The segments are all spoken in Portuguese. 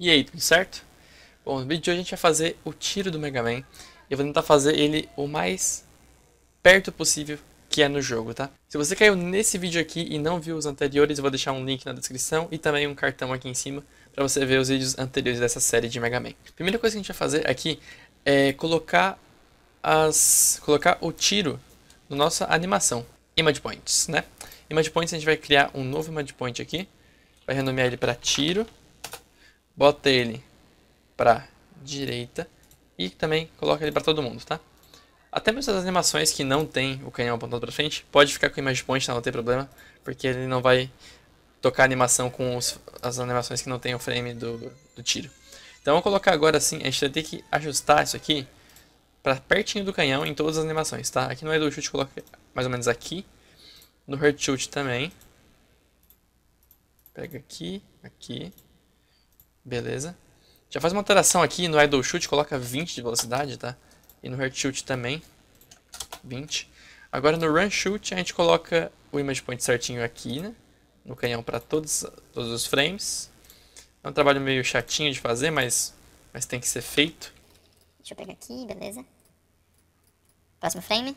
E aí, tudo certo? Bom, no vídeo de hoje a gente vai fazer o tiro do Mega Man. Eu vou tentar fazer ele o mais perto possível que é no jogo, tá? Se você caiu nesse vídeo aqui e não viu os anteriores, eu vou deixar um link na descrição e também um cartão aqui em cima para você ver os vídeos anteriores dessa série de Mega Man. Primeira coisa que a gente vai fazer aqui é colocar as colocar o tiro na nossa animação, image points, né? Image points a gente vai criar um novo image point aqui, vai renomear ele para tiro bota ele para direita e também coloca ele para todo mundo, tá? Até mesmo as animações que não tem o canhão apontado para frente, pode ficar com o Image Point, tá? não tem problema, porque ele não vai tocar animação com os, as animações que não tem o frame do, do tiro. Então vou colocar agora assim, a gente vai ter que ajustar isso aqui para pertinho do canhão em todas as animações, tá? Aqui no Idle Shoot coloca mais ou menos aqui, no Hurt Shoot também. Pega aqui, aqui, Beleza. Já faz uma alteração aqui no idle shoot, coloca 20 de velocidade, tá? E no hurt shoot também, 20. Agora no run shoot a gente coloca o image point certinho aqui, né? No canhão para todos, todos os frames. É um trabalho meio chatinho de fazer, mas, mas tem que ser feito. Deixa eu pegar aqui, beleza. Próximo frame.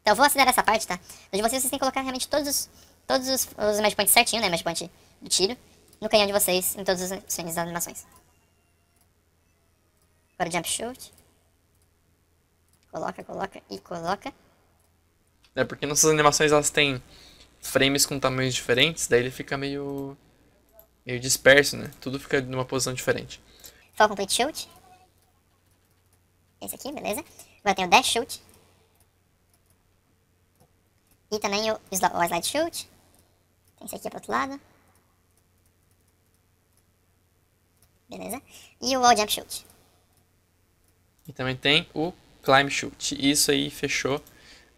Então eu vou acelerar essa parte, tá? de vocês, vocês têm que colocar realmente todos os, todos os, os image points certinho, né? Image point do tiro no canhão de vocês em todas as cenas das animações. Agora jump shoot. Coloca, coloca e coloca. É porque nossas animações elas têm frames com tamanhos diferentes, daí ele fica meio meio disperso, né? Tudo fica numa posição diferente. Full complete shoot. Esse aqui, beleza? Agora tem o dash shoot. E também o, o slide shoot. Tem esse aqui pro outro lado. beleza? E o Wall Jump Shoot. E também tem o Climb Shoot. Isso aí, fechou.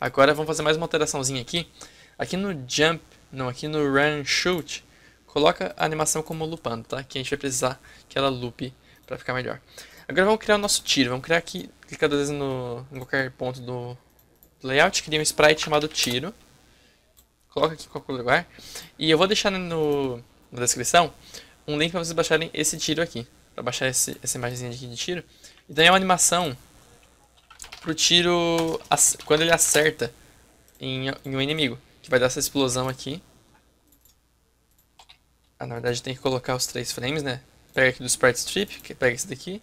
Agora vamos fazer mais uma alteraçãozinha aqui. Aqui no Jump, não, aqui no Run Shoot, coloca a animação como loopando, tá? Que a gente vai precisar que ela loop para ficar melhor. Agora vamos criar o nosso tiro. Vamos criar aqui, clicar duas vezes no, em qualquer ponto do layout. Cria um sprite chamado tiro. Coloca aqui em qualquer lugar. E eu vou deixar no, na descrição um link para vocês baixarem esse tiro aqui. Para baixar esse, essa imagem aqui de tiro. E daí é uma animação pro tiro quando ele acerta em, em um inimigo. Que vai dar essa explosão aqui. Ah, na verdade tem que colocar os três frames, né? Pega aqui do Sprite Strip, que pega esse daqui.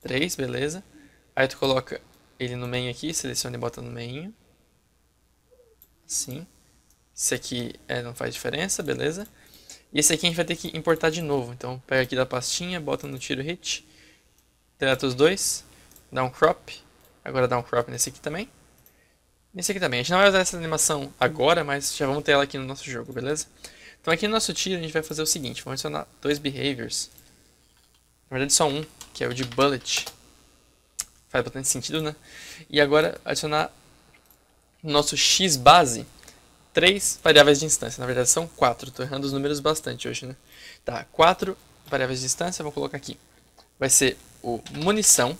Três, beleza. Aí tu coloca ele no meio aqui, seleciona e bota no meio. Assim. esse aqui é, não faz diferença, beleza. E esse aqui a gente vai ter que importar de novo. Então pega aqui da pastinha, bota no tiro hit, deleta os dois, dá um crop. Agora dá um crop nesse aqui também. Nesse aqui também. A gente não vai usar essa animação agora, mas já vamos ter ela aqui no nosso jogo, beleza? Então aqui no nosso tiro a gente vai fazer o seguinte, vamos adicionar dois behaviors. Na verdade só um, que é o de bullet. Faz bastante sentido, né? E agora adicionar nosso x base três variáveis de instância. Na verdade, são quatro. Estou errando os números bastante hoje, né? Tá, quatro variáveis de instância, vou colocar aqui. Vai ser o munição,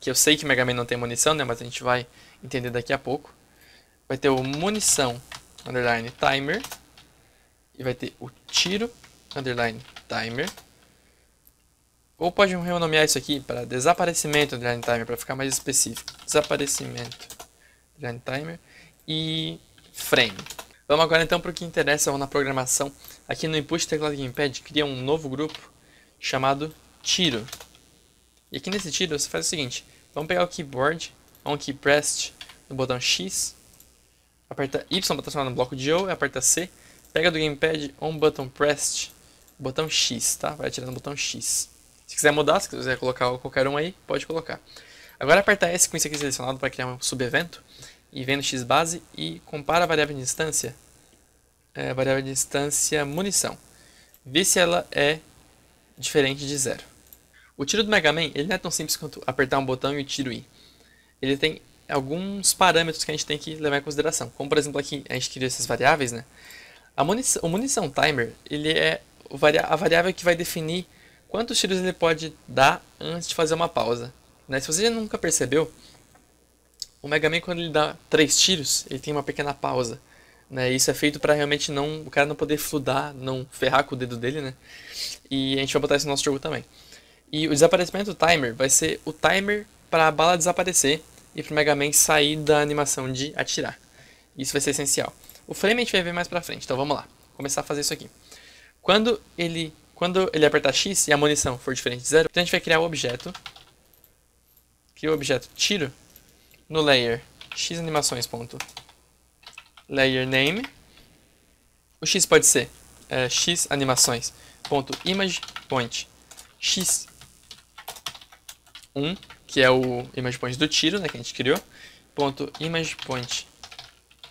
que eu sei que Mega Man não tem munição, né? Mas a gente vai entender daqui a pouco. Vai ter o munição, underline, timer. E vai ter o tiro, underline, timer. Ou pode renomear isso aqui para desaparecimento, underline, timer, para ficar mais específico. Desaparecimento, underline, timer. E frame. Vamos agora então para o que interessa na programação. Aqui no Input Teclado Gamepad cria um novo grupo chamado Tiro. E aqui nesse tiro você faz o seguinte, vamos pegar o keyboard, on key pressed no botão X, aperta Y para transformar no bloco de O, aperta C, pega do gamepad on button pressed, botão X, tá? Vai atirar no botão X. Se quiser mudar, se quiser colocar qualquer um aí, pode colocar. Agora aperta S com isso aqui selecionado para criar um subevento e vem no base e compara a variável de instância, é, variável de instância munição, vê se ela é diferente de zero. O tiro do Mega Man ele não é tão simples quanto apertar um botão e o tiro ir. Ele tem alguns parâmetros que a gente tem que levar em consideração, como por exemplo aqui a gente criou essas variáveis, né? A munição, o munição timer ele é a variável que vai definir quantos tiros ele pode dar antes de fazer uma pausa. Né? Se você nunca percebeu, o Mega Man, quando ele dá três tiros, ele tem uma pequena pausa. Né? Isso é feito para realmente não o cara não poder fludar, não ferrar com o dedo dele, né? E a gente vai botar isso no nosso jogo também. E o desaparecimento do timer vai ser o timer para a bala desaparecer e para o Mega Man sair da animação de atirar. Isso vai ser essencial. O frame a gente vai ver mais pra frente, então vamos lá. Começar a fazer isso aqui. Quando ele, quando ele apertar X e a munição for diferente de zero, então a gente vai criar o um objeto. que o objeto tiro no layer x animações ponto layer name o x pode ser é, x animações ponto image point x 1 que é o image point do tiro né que a gente criou ponto image point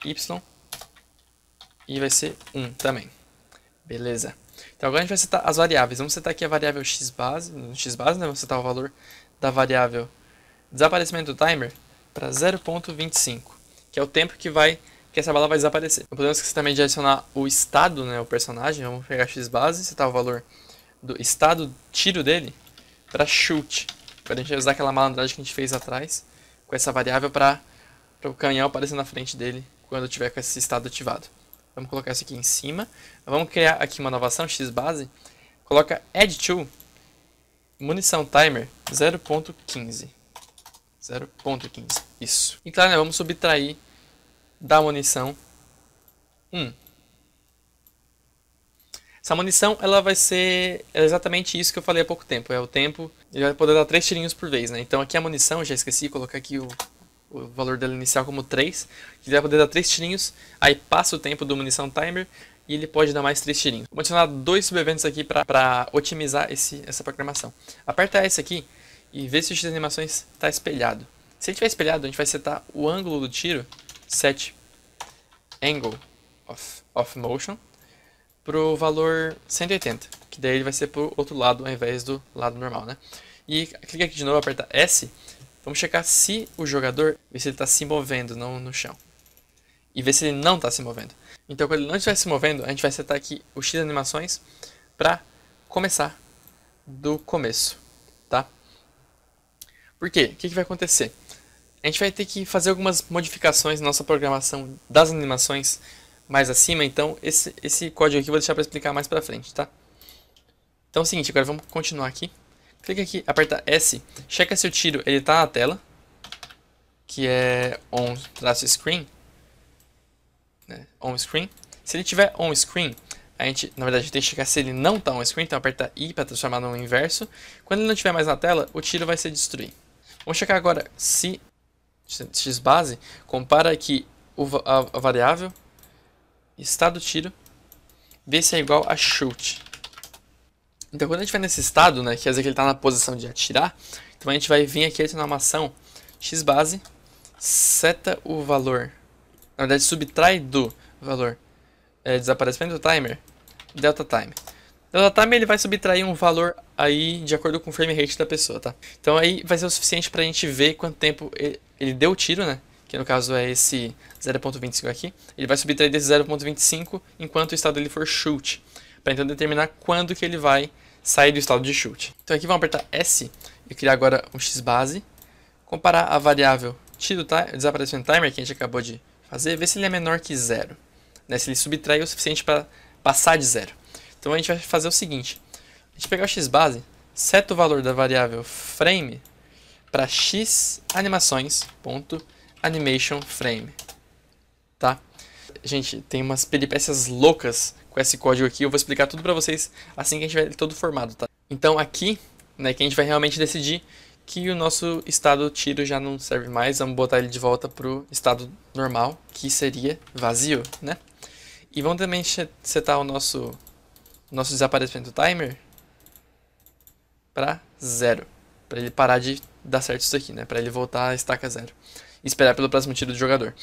y e vai ser 1 também beleza então agora a gente vai setar as variáveis vamos setar aqui a variável x base no x base né vamos setar o valor da variável desaparecimento do timer para 0.25, que é o tempo que vai que essa bala vai desaparecer. podemos também adicionar o estado, né, o personagem. Vamos pegar x base, setar o valor do estado tiro dele para chute, para a gente usar aquela malandragem que a gente fez atrás com essa variável para o canhão aparecer na frente dele quando tiver com esse estado ativado. Vamos colocar isso aqui em cima. Vamos criar aqui uma nova ação, x base. Coloca add to munição timer 0.15. 0.15. Isso. E claro, né, vamos subtrair da munição 1. Essa munição ela vai ser exatamente isso que eu falei há pouco tempo. É o tempo. Ele vai poder dar 3 tirinhos por vez, né? Então aqui a munição, já esqueci, colocar aqui o, o valor dela inicial como 3. Ele vai poder dar 3 tirinhos. Aí passa o tempo do munição timer e ele pode dar mais 3 tirinhos. Vou adicionar dois subeventos aqui para otimizar esse, essa programação. Aperta S aqui e ver se o X animações está espelhado. Se ele estiver espelhado, a gente vai setar o ângulo do tiro, set angle of, of motion, para o valor 180, que daí ele vai ser para o outro lado ao invés do lado normal, né? E clica aqui de novo, aperta S, vamos checar se o jogador, ver se ele está se movendo não no chão. E ver se ele não está se movendo. Então, quando ele não estiver se movendo, a gente vai setar aqui o X animações para começar do começo, tá? Por quê? O que, que vai acontecer? A gente vai ter que fazer algumas modificações na nossa programação das animações mais acima, então esse, esse código aqui eu vou deixar para explicar mais para frente, tá? Então é o seguinte, agora vamos continuar aqui. Clica aqui, aperta S, checa se o tiro ele está na tela, que é on-screen, né? on-screen. Se ele tiver on-screen, a gente, na verdade, a gente tem que checar se ele não está on-screen, então aperta I para transformar no inverso. Quando ele não tiver mais na tela, o tiro vai ser destruído. Vamos checar agora se xbase compara aqui o, a, a variável estado tiro, vê se é igual a shoot. Então quando a gente vai nesse estado, né, quer dizer que ele está na posição de atirar, então a gente vai vir aqui na uma ação xbase, seta o valor, na verdade subtrai do valor é, desaparecimento do timer, delta time. Então, o ele vai subtrair um valor aí de acordo com o frame rate da pessoa, tá? Então aí vai ser o suficiente pra gente ver quanto tempo ele, deu o tiro, né? Que no caso é esse 0.25 aqui. Ele vai subtrair desse 0.25 enquanto o estado dele for shoot. Pra então determinar quando que ele vai sair do estado de shoot. Então aqui vamos apertar S e criar agora um x base. Comparar a variável tiro tá? desaparecimento timer que a gente acabou de fazer, ver se ele é menor que zero. Né? Se ele subtrair o suficiente para passar de zero. Então a gente vai fazer o seguinte. A gente pegar o xbase, seta o valor da variável frame para x animações ponto animation frame. Tá? Gente, tem umas peripécias loucas com esse código aqui. Eu vou explicar tudo para vocês assim que a gente tiver todo formado, tá? Então aqui, né, que a gente vai realmente decidir que o nosso estado tiro já não serve mais, vamos botar ele de volta pro estado normal, que seria vazio, né? E vamos também setar o nosso nosso desaparecimento timer para zero. Para ele parar de dar certo isso aqui, né? Para ele voltar a estaca zero. E esperar pelo próximo tiro do jogador.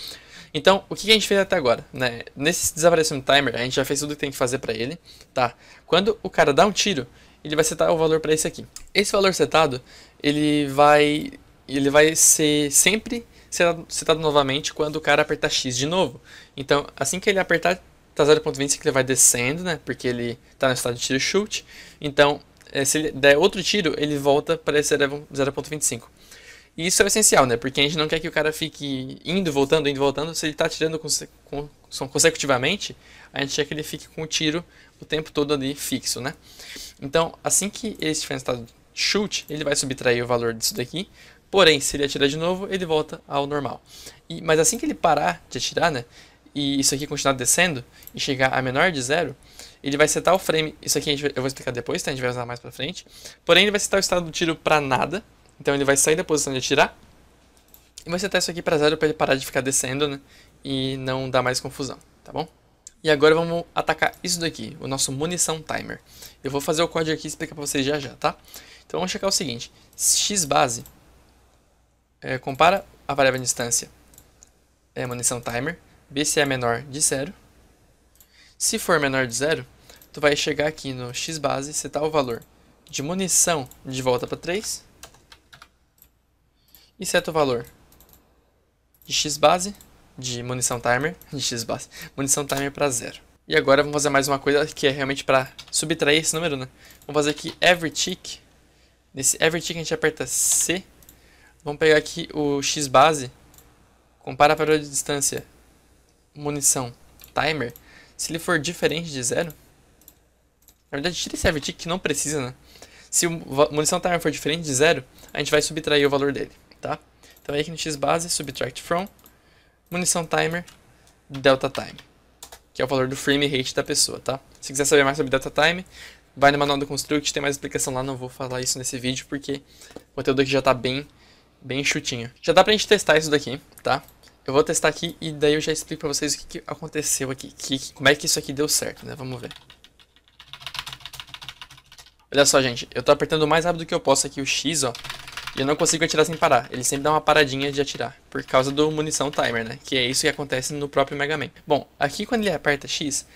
Então, o que a gente fez até agora, né? Nesse desaparecimento timer, a gente já fez tudo que tem que fazer para ele, tá? Quando o cara dá um tiro, ele vai setar o valor para esse aqui. Esse valor setado, ele vai ele vai ser sempre setado novamente quando o cara apertar X de novo. Então, assim que ele apertar tá 0.25, ele vai descendo, né? Porque ele tá no estado de tiro chute. Então, eh, se ele der outro tiro, ele volta para esse 0.25. E isso é essencial, né? Porque a gente não quer que o cara fique indo, voltando, indo, voltando. Se ele tá tirando conse consecutivamente, a gente quer que ele fique com o tiro o tempo todo ali fixo, né? Então, assim que ele estiver no estado de chute, ele vai subtrair o valor disso daqui. Porém, se ele atirar de novo, ele volta ao normal. E, mas assim que ele parar de atirar, né? e isso aqui continuar descendo e chegar a menor de zero, ele vai setar o frame. Isso aqui eu vou explicar depois, tá? A gente vai usar mais pra frente. Porém, ele vai setar o estado do tiro pra nada. Então ele vai sair da posição de atirar. E vai setar isso aqui pra zero pra ele parar de ficar descendo, né? E não dar mais confusão, tá bom? E agora vamos atacar isso daqui, o nosso munição timer. Eu vou fazer o código aqui e explicar pra vocês já já, tá? Então vamos checar o seguinte. X base. É, compara a variável de distância é, munição timer BC é menor de zero. Se for menor de zero, tu vai chegar aqui no x base, setar o valor de munição de volta para 3 e seta o valor de x base de munição timer de x base, munição timer para zero. E agora vamos fazer mais uma coisa que é realmente para subtrair esse número, né? Vamos fazer aqui every tick. Nesse every tick a gente aperta C. Vamos pegar aqui o x base, compara a parada de distância munição timer, se ele for diferente de zero... Na verdade, tira esse avertic que não precisa, né? Se o munição timer for diferente de zero, a gente vai subtrair o valor dele, tá? Então aí aqui no xbase, subtract from, munição timer, delta time. Que é o valor do frame rate da pessoa, tá? Se quiser saber mais sobre delta time, vai no manual do construct, tem mais explicação lá, não vou falar isso nesse vídeo, porque o conteúdo aqui já tá bem, bem chutinho. Já dá pra gente testar isso daqui, tá? Eu vou testar aqui e daí eu já explico pra vocês o que, que aconteceu aqui. Que, que, como é que isso aqui deu certo, né? Vamos ver. Olha só, gente. Eu tô apertando o mais rápido que eu posso aqui o X, ó. E eu não consigo atirar sem parar. Ele sempre dá uma paradinha de atirar. Por causa do munição timer, né? Que é isso que acontece no próprio Mega Man. Bom, aqui quando ele aperta X,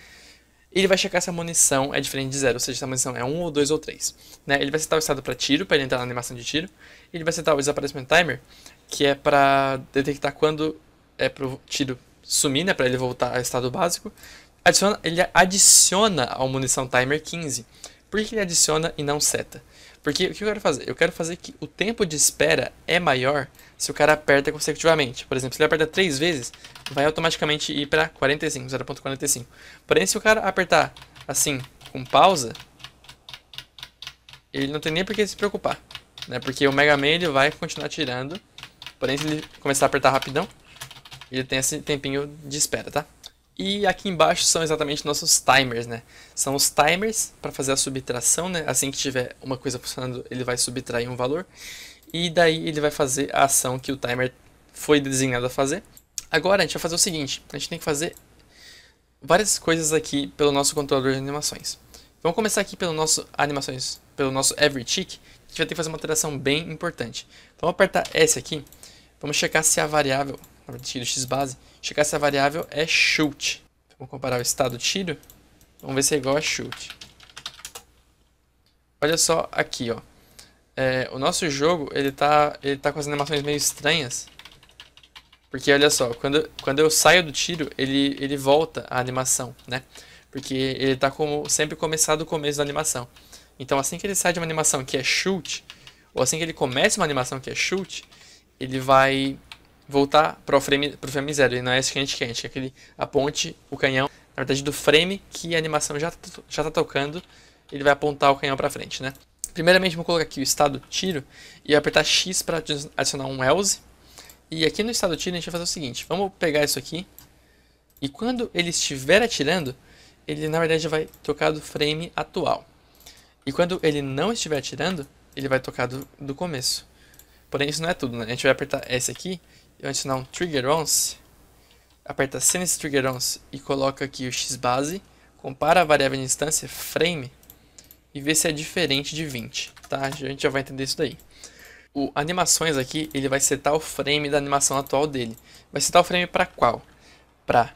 ele vai checar se a munição é diferente de zero, ou seja, se a munição é 1 ou 2 ou 3. Né? Ele vai setar o estado para tiro, para ele entrar na animação de tiro. Ele vai setar o desaparecimento timer, que é para detectar quando é pro tiro sumir, né, para ele voltar ao estado básico, adiciona, ele adiciona ao munição timer 15. Por que ele adiciona e não seta? Porque o que eu quero fazer? Eu quero fazer que o tempo de espera é maior se o cara aperta consecutivamente. Por exemplo, se ele aperta 3 vezes, vai automaticamente ir para 45, 0.45. Porém, se o cara apertar assim, com pausa, ele não tem nem por que se preocupar. Né? Porque o Mega Man ele vai continuar tirando. Porém, se ele começar a apertar rapidão, ele tem esse tempinho de espera, tá? E aqui embaixo são exatamente nossos timers, né? São os timers para fazer a subtração, né? Assim que tiver uma coisa funcionando, ele vai subtrair um valor. E daí ele vai fazer a ação que o timer foi designado a fazer. Agora a gente vai fazer o seguinte, a gente tem que fazer várias coisas aqui pelo nosso controlador de animações. Vamos começar aqui pelo nosso animações, pelo nosso every tick, a gente vai ter que fazer uma alteração bem importante. Então vamos apertar S aqui, vamos checar se a variável tiro base checar essa variável é shoot. Então, vamos comparar o estado do tiro, vamos ver se é igual a shoot. Olha só aqui, ó. É, o nosso jogo, ele tá, ele tá com as animações meio estranhas. Porque olha só, quando, quando eu saio do tiro, ele, ele volta a animação, né? Porque ele tá como, sempre começado o começo da animação. Então assim que ele sai de uma animação que é shoot, ou assim que ele começa uma animação que é shoot, ele vai voltar para o frame, pro frame zero. E não é esse que a gente quer. A gente quer que ele aponte o canhão, na verdade, do frame que a animação já está já tá tocando. Ele vai apontar o canhão para frente, né? Primeiramente, vou colocar aqui o estado tiro e apertar X para adicionar um else. E aqui no estado tiro a gente vai fazer o seguinte, vamos pegar isso aqui e quando ele estiver atirando, ele na verdade vai tocar do frame atual. E quando ele não estiver atirando, ele vai tocar do, do começo. Porém, isso não é tudo, né? A gente vai apertar S aqui eu adicionar um trigger once, aperta Sense Trigger Once e coloca aqui o xbase, compara a variável de instância frame e vê se é diferente de 20, tá? A gente já vai entender isso daí. O animações aqui, ele vai setar o frame da animação atual dele. Vai setar o frame para qual? Para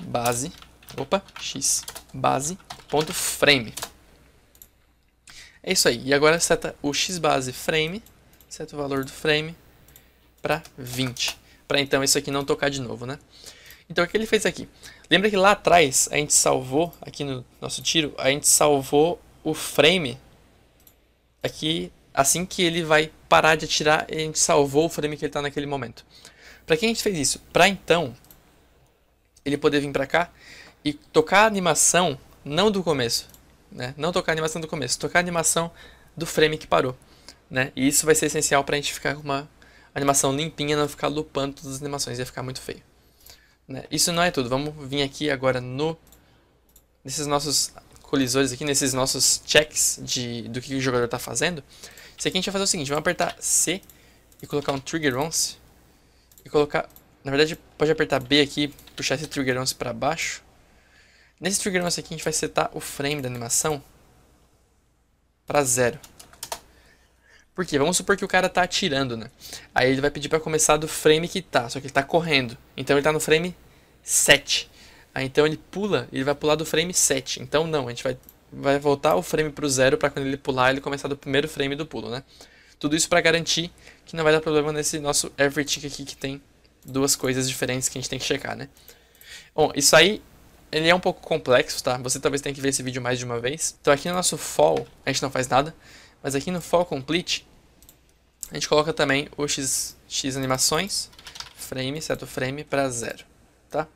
base opa, xbase.frame. É isso aí. E agora seta o base frame, seta o valor do frame para 20, para então isso aqui não tocar de novo, né? Então o que ele fez aqui? Lembra que lá atrás a gente salvou, aqui no nosso tiro, a gente salvou o frame aqui, assim que ele vai parar de atirar, a gente salvou o frame que ele está naquele momento. Para que a gente fez isso? Para então ele poder vir para cá e tocar a animação não do começo, né? Não tocar a animação do começo, tocar a animação do frame que parou, né? E isso vai ser essencial para a gente ficar com uma animação limpinha, não ficar lupando todas as animações, ia ficar muito feio. Né? Isso não é tudo, vamos vir aqui agora no nesses nossos colisores aqui, nesses nossos checks de, do que o jogador está fazendo. Isso aqui a gente vai fazer o seguinte, vamos apertar C e colocar um trigger once e colocar, na verdade pode apertar B aqui, puxar esse trigger once para baixo. Nesse trigger once aqui a gente vai setar o frame da animação para zero. Porque vamos supor que o cara tá atirando, né? Aí ele vai pedir para começar do frame que tá, só que ele tá correndo. Então ele tá no frame 7. Aí então ele pula, ele vai pular do frame 7. Então não, a gente vai, vai voltar o frame pro zero para quando ele pular, ele começar do primeiro frame do pulo, né? Tudo isso para garantir que não vai dar problema nesse nosso every tick aqui que tem duas coisas diferentes que a gente tem que checar, né? Bom, isso aí ele é um pouco complexo, tá? Você talvez tenha que ver esse vídeo mais de uma vez. Então aqui no nosso fall, a gente não faz nada. Mas aqui no Fall Complete, a gente coloca também o X, X animações, frame, certo frame para zero, tá?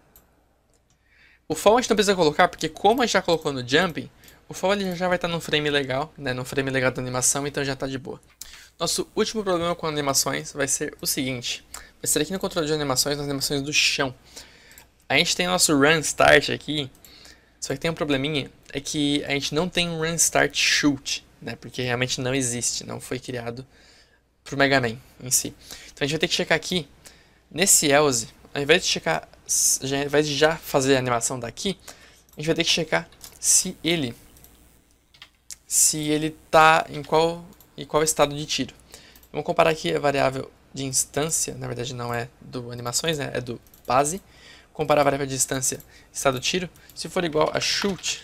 O fall a gente não precisa colocar, porque como a gente já colocou no jumping, o fall ele já vai estar tá num frame legal, né, num frame legal da animação, então já está de boa. Nosso último problema com animações vai ser o seguinte, vai ser aqui no controle de animações, nas animações do chão. A gente tem o nosso run start aqui, só que tem um probleminha, é que a gente não tem um run start shoot né? Porque realmente não existe, não foi criado pro Mega Man em si. Então a gente vai ter que checar aqui, nesse Else, ao invés de checar, ao invés de já fazer a animação daqui, a gente vai ter que checar se ele, se ele tá em qual, e qual estado de tiro. Vamos comparar aqui a variável de instância, na verdade não é do animações, né? é do base. Comparar a variável de instância estado tiro, se for igual a shoot,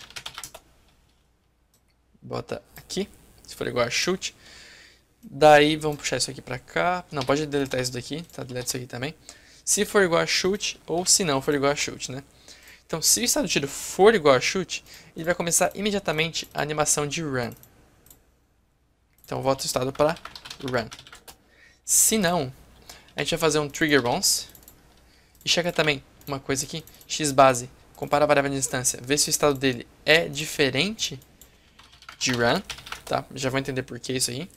bota aqui, se for igual a chute. Daí vamos puxar isso aqui pra cá. Não, pode deletar isso daqui, tá? Deleta isso aqui também. Se for igual a chute, ou se não for igual a chute, né? Então, se o estado de tiro for igual a chute, ele vai começar imediatamente a animação de run. Então, volta o estado para run. Se não, a gente vai fazer um trigger once. E checa também uma coisa aqui, x base, compara a variável de instância, vê se o estado dele é diferente de run tá? Já vão entender por que isso aí.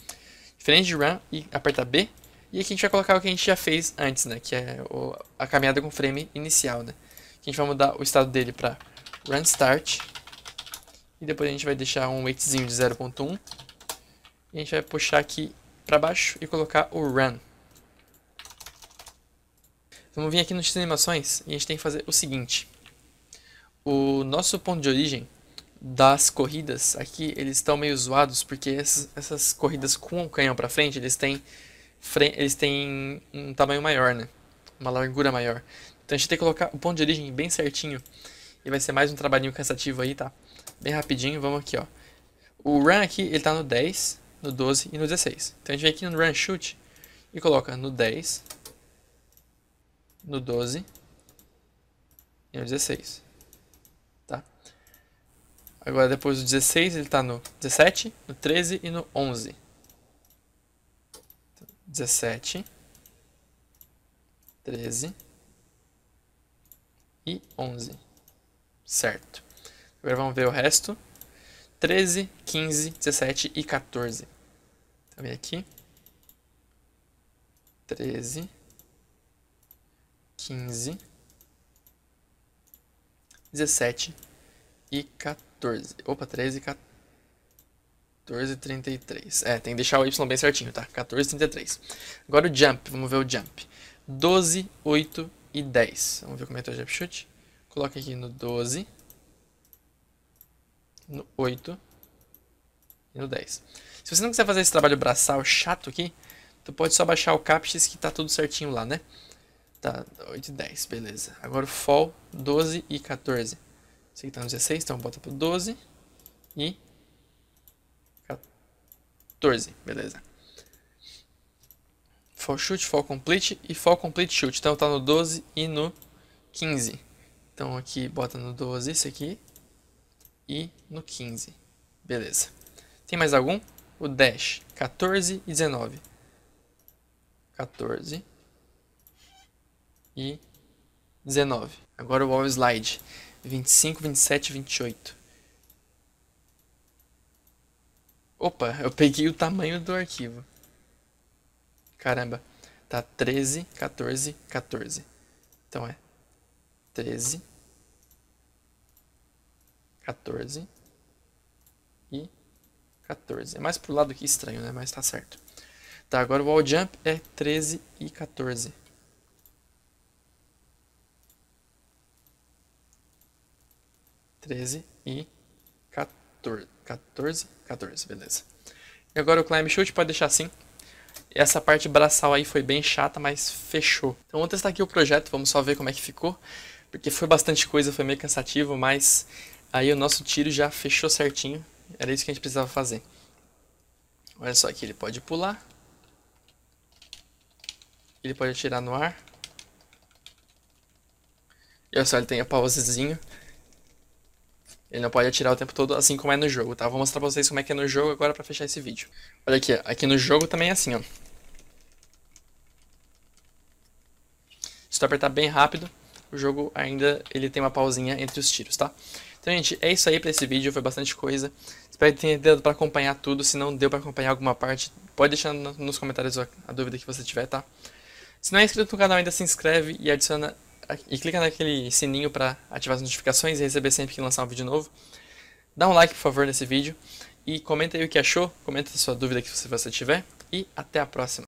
Diferente de run e aperta B. E aqui a gente vai colocar o que a gente já fez antes, né? Que é o, a caminhada com frame inicial, né? Aqui a gente vai mudar o estado dele para run start. E depois a gente vai deixar um weightzinho de 0.1. E a gente vai puxar aqui para baixo e colocar o run. Vamos vir aqui nos animações e a gente tem que fazer o seguinte. O nosso ponto de origem das corridas aqui, eles estão meio zoados, porque essas, essas corridas com o canhão para frente, eles têm, eles têm um tamanho maior, né? Uma largura maior. Então a gente tem que colocar o ponto de origem bem certinho. E vai ser mais um trabalhinho cansativo aí, tá? Bem rapidinho, vamos aqui, ó. O run aqui, ele tá no 10, no 12 e no 16. Então a gente vem aqui no run shoot e coloca no 10, no 12 e no 16. Agora depois do 16 ele está no 17, no 13 e no 11. 17, 13 e 11. Certo. Agora vamos ver o resto. 13, 15, 17 e 14. Então vem aqui. 13, 15, 17 e 14. Opa, 13 e 14 e 33. É, tem que deixar o y bem certinho, tá? 14 e 33. Agora o jump, vamos ver o jump. 12, 8 e 10. Vamos ver como é que é o jump chute. Coloca aqui no 12, no 8 e no 10. Se você não quiser fazer esse trabalho braçal chato aqui, tu pode só baixar o captchas que tá tudo certinho lá, né? Tá, 8 e 10, beleza. Agora o fall, 12 e 14. Esse aqui tá no 16, então bota pro 12. E 14, beleza. Fall shoot, fall complete e fall complete shoot. Então tá no 12 e no 15. Então aqui bota no 12 esse aqui e no 15. Beleza. Tem mais algum? O dash, 14 e 19. 14 e 19. Agora o wall slide. 25, 27 28. Opa, eu peguei o tamanho do arquivo. Caramba. Tá 13, 14, 14. Então é 13, 14 e 14. É mais pro lado que estranho, né? Mas tá certo. Tá, agora o wall jump é 13 e 14. 13 e 14. 14, 14, beleza. E agora o climb shoot pode deixar assim. Essa parte braçal aí foi bem chata, mas fechou. Então vamos testar aqui o projeto, vamos só ver como é que ficou. Porque foi bastante coisa, foi meio cansativo, mas aí o nosso tiro já fechou certinho. Era isso que a gente precisava fazer. Olha só aqui, ele pode pular. Ele pode atirar no ar. E olha só, ele tem a pausezinho. Ele não pode atirar o tempo todo, assim como é no jogo, tá? Vou mostrar pra vocês como é que é no jogo agora pra fechar esse vídeo. Olha aqui, aqui no jogo também é assim, ó. Se tu apertar bem rápido, o jogo ainda ele tem uma pausinha entre os tiros, tá? Então, gente, é isso aí pra esse vídeo, foi bastante coisa. Espero que tenha dado pra acompanhar tudo, se não deu pra acompanhar alguma parte, pode deixar nos comentários a, a dúvida que você tiver, tá? Se não é inscrito no canal ainda, se inscreve e adiciona e clica naquele sininho para ativar as notificações e receber sempre que lançar um vídeo novo. Dá um like, por favor, nesse vídeo e comenta aí o que achou, comenta sua dúvida que você tiver e até a próxima.